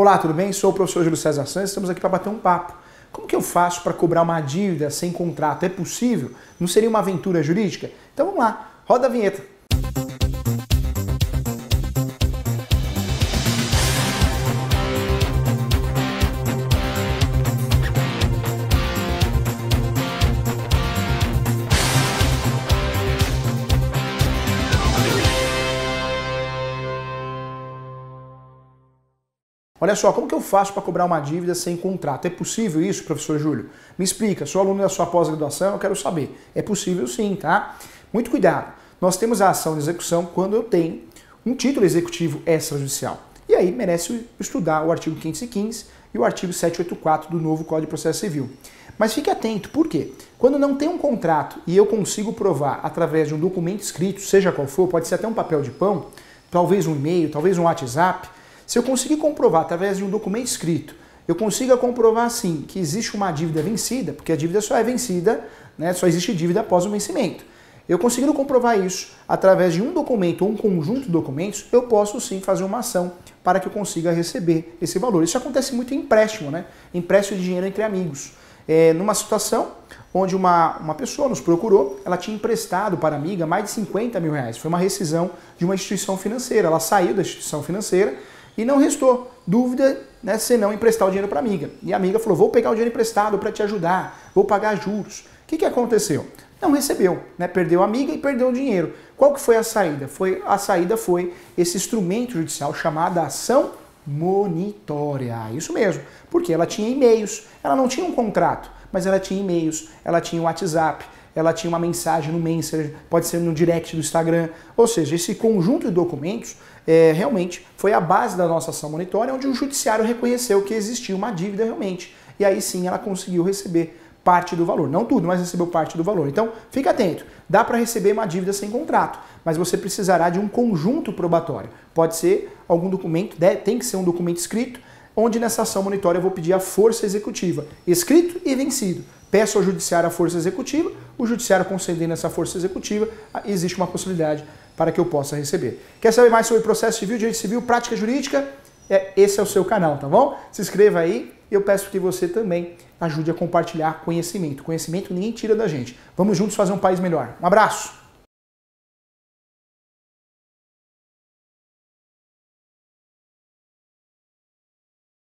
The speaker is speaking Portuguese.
Olá, tudo bem? Sou o professor Júlio César Santos, estamos aqui para bater um papo. Como que eu faço para cobrar uma dívida sem contrato? É possível? Não seria uma aventura jurídica? Então vamos lá, roda a vinheta. Olha só, como que eu faço para cobrar uma dívida sem contrato? É possível isso, professor Júlio? Me explica, sou aluno da sua pós-graduação, eu quero saber. É possível sim, tá? Muito cuidado. Nós temos a ação de execução quando eu tenho um título executivo extrajudicial. E aí merece estudar o artigo 515 e o artigo 784 do novo Código de Processo Civil. Mas fique atento, por quê? Quando não tem um contrato e eu consigo provar através de um documento escrito, seja qual for, pode ser até um papel de pão, talvez um e-mail, talvez um WhatsApp, se eu conseguir comprovar através de um documento escrito, eu consiga comprovar sim que existe uma dívida vencida, porque a dívida só é vencida, né, só existe dívida após o vencimento. Eu conseguindo comprovar isso através de um documento ou um conjunto de documentos, eu posso sim fazer uma ação para que eu consiga receber esse valor. Isso acontece muito em empréstimo, né? Empréstimo de dinheiro entre amigos. É, numa situação onde uma, uma pessoa nos procurou, ela tinha emprestado para a amiga mais de 50 mil reais. Foi uma rescisão de uma instituição financeira. Ela saiu da instituição financeira e não restou dúvida, né, senão emprestar o dinheiro para a amiga. E a amiga falou: vou pegar o dinheiro emprestado para te ajudar, vou pagar juros. O que, que aconteceu? Não recebeu, né? Perdeu a amiga e perdeu o dinheiro. Qual que foi a saída? Foi a saída foi esse instrumento judicial chamado ação monitória. Isso mesmo, porque ela tinha e-mails, ela não tinha um contrato, mas ela tinha e-mails, ela tinha o WhatsApp, ela tinha uma mensagem no Messenger, pode ser no direct do Instagram. Ou seja, esse conjunto de documentos é, realmente foi a base da nossa ação monitória, onde o judiciário reconheceu que existia uma dívida realmente. E aí sim ela conseguiu receber parte do valor. Não tudo, mas recebeu parte do valor. Então, fica atento. Dá para receber uma dívida sem contrato, mas você precisará de um conjunto probatório. Pode ser algum documento, tem que ser um documento escrito, onde nessa ação monitória eu vou pedir a força executiva, escrito e vencido. Peço ao judiciário a força executiva, o judiciário concedendo essa força executiva, ah, existe uma possibilidade para que eu possa receber. Quer saber mais sobre processo civil, direito civil, prática jurídica? É, esse é o seu canal, tá bom? Se inscreva aí e eu peço que você também ajude a compartilhar conhecimento. Conhecimento ninguém tira da gente. Vamos juntos fazer um país melhor. Um abraço!